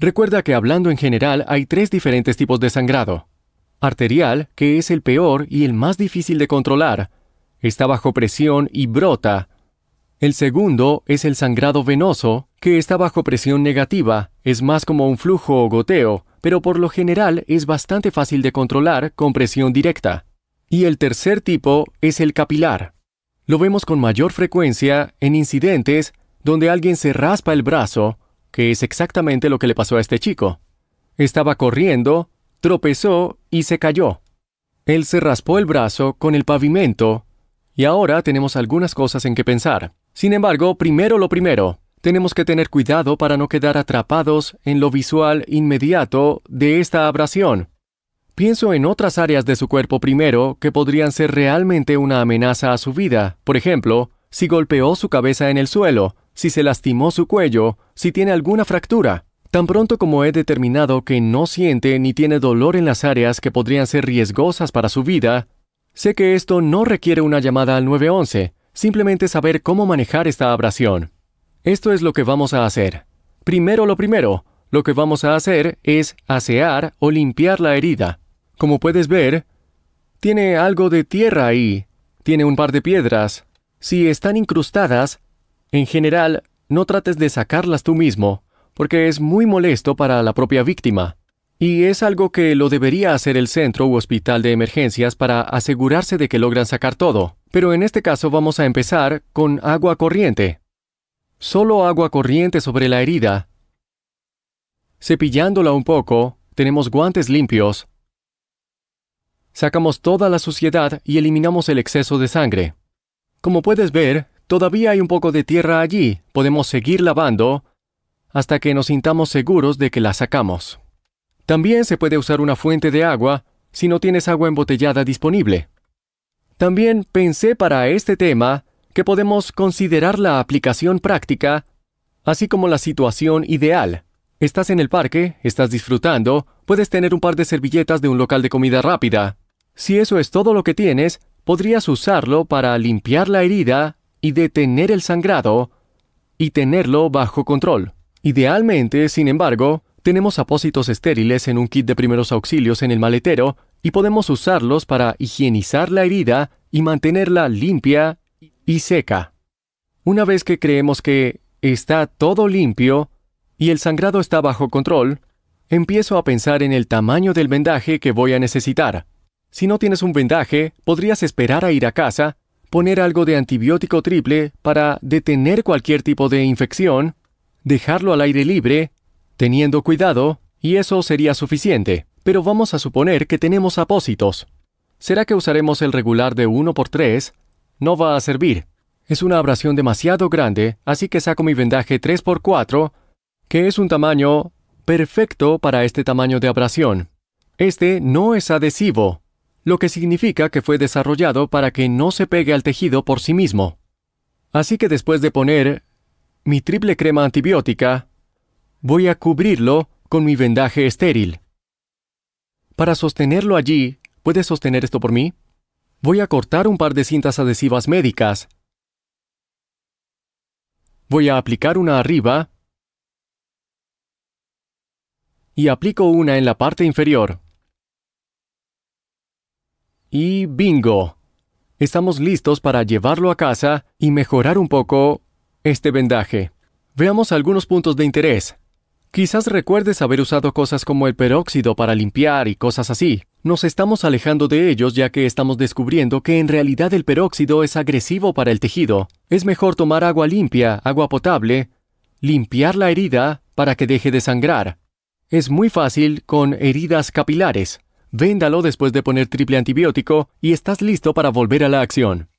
Recuerda que hablando en general hay tres diferentes tipos de sangrado. Arterial, que es el peor y el más difícil de controlar. Está bajo presión y brota. El segundo es el sangrado venoso, que está bajo presión negativa, es más como un flujo o goteo, pero por lo general es bastante fácil de controlar con presión directa. Y el tercer tipo es el capilar. Lo vemos con mayor frecuencia en incidentes donde alguien se raspa el brazo que es exactamente lo que le pasó a este chico. Estaba corriendo, tropezó y se cayó. Él se raspó el brazo con el pavimento y ahora tenemos algunas cosas en que pensar. Sin embargo, primero lo primero, tenemos que tener cuidado para no quedar atrapados en lo visual inmediato de esta abrasión. Pienso en otras áreas de su cuerpo primero que podrían ser realmente una amenaza a su vida. Por ejemplo, si golpeó su cabeza en el suelo, si se lastimó su cuello, si tiene alguna fractura. Tan pronto como he determinado que no siente ni tiene dolor en las áreas que podrían ser riesgosas para su vida, sé que esto no requiere una llamada al 911, simplemente saber cómo manejar esta abrasión. Esto es lo que vamos a hacer. Primero lo primero, lo que vamos a hacer es asear o limpiar la herida. Como puedes ver, tiene algo de tierra ahí, tiene un par de piedras. Si están incrustadas, en general, no trates de sacarlas tú mismo, porque es muy molesto para la propia víctima, y es algo que lo debería hacer el centro u hospital de emergencias para asegurarse de que logran sacar todo. Pero en este caso vamos a empezar con agua corriente. Solo agua corriente sobre la herida. Cepillándola un poco, tenemos guantes limpios. Sacamos toda la suciedad y eliminamos el exceso de sangre. Como puedes ver, Todavía hay un poco de tierra allí, podemos seguir lavando hasta que nos sintamos seguros de que la sacamos. También se puede usar una fuente de agua si no tienes agua embotellada disponible. También pensé para este tema que podemos considerar la aplicación práctica, así como la situación ideal. Estás en el parque, estás disfrutando, puedes tener un par de servilletas de un local de comida rápida. Si eso es todo lo que tienes, podrías usarlo para limpiar la herida y detener el sangrado y tenerlo bajo control. Idealmente, sin embargo, tenemos apósitos estériles en un kit de primeros auxilios en el maletero y podemos usarlos para higienizar la herida y mantenerla limpia y seca. Una vez que creemos que está todo limpio y el sangrado está bajo control, empiezo a pensar en el tamaño del vendaje que voy a necesitar. Si no tienes un vendaje, podrías esperar a ir a casa poner algo de antibiótico triple para detener cualquier tipo de infección, dejarlo al aire libre, teniendo cuidado, y eso sería suficiente. Pero vamos a suponer que tenemos apósitos. ¿Será que usaremos el regular de 1x3? No va a servir. Es una abrasión demasiado grande, así que saco mi vendaje 3x4, que es un tamaño perfecto para este tamaño de abrasión. Este no es adhesivo, lo que significa que fue desarrollado para que no se pegue al tejido por sí mismo. Así que después de poner mi triple crema antibiótica, voy a cubrirlo con mi vendaje estéril. Para sostenerlo allí, ¿puedes sostener esto por mí? Voy a cortar un par de cintas adhesivas médicas. Voy a aplicar una arriba y aplico una en la parte inferior. Y bingo. Estamos listos para llevarlo a casa y mejorar un poco este vendaje. Veamos algunos puntos de interés. Quizás recuerdes haber usado cosas como el peróxido para limpiar y cosas así. Nos estamos alejando de ellos ya que estamos descubriendo que en realidad el peróxido es agresivo para el tejido. Es mejor tomar agua limpia, agua potable, limpiar la herida para que deje de sangrar. Es muy fácil con heridas capilares. Véndalo después de poner triple antibiótico y estás listo para volver a la acción.